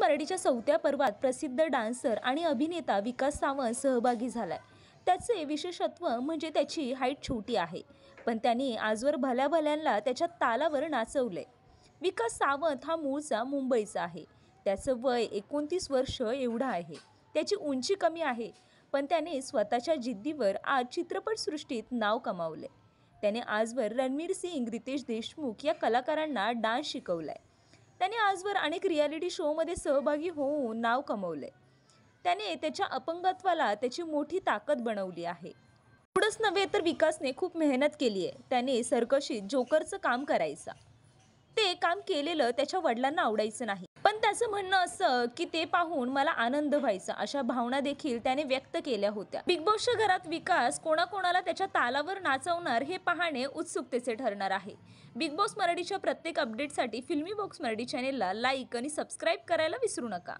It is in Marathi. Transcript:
मराठीच्या चौथ्या पर्वात प्रसिद्ध डान्सर आणि अभिनेता विकास सावंत सहभागी झालाय त्याचे विशेषत्व म्हणजे त्याची हाईट छोटी आहे पण त्याने आजवर भल्या भल्यांना त्याच्या तालावर नाचवले विकास सावंत हा मूळचा मुंबईचा आहे त्याचं वय एकोणतीस वर्ष एवढं आहे त्याची उंची कमी आहे पण त्याने स्वतःच्या जिद्दीवर आज चित्रपटसृष्टीत नाव कमावले त्याने आजवर रणवीर सिंग रितेश देशमुख या कलाकारांना डान्स शिकवलाय त्याने आजवर अनेक रियालिटी शोमध्ये सहभागी होऊन नाव कमवले त्याने त्याच्या अपंगत्वाला त्याची मोठी ताकद बनवली आहे एवढंच नव्हे तर विकासने खूप मेहनत केली आहे त्याने सर्कशीत जोकरचं काम करायचा हे काम केलेलं त्याच्या वडिलांना आवडायचं नाही पण त्याचं म्हणणं असं की ते पाहून मला आनंद व्हायचा अशा भावना देखील त्याने व्यक्त केल्या होत्या बिग बॉसच्या घरात विकास कोणाकोणाला त्याच्या तालावर नाचवणार हे पाहणे उत्सुकतेचे ठरणार आहे बिग बॉस मराठीच्या प्रत्येक अपडेटसाठी फिल्मी बॉक्स मराठी चॅनेलला लाईक आणि सबस्क्राईब करायला विसरू नका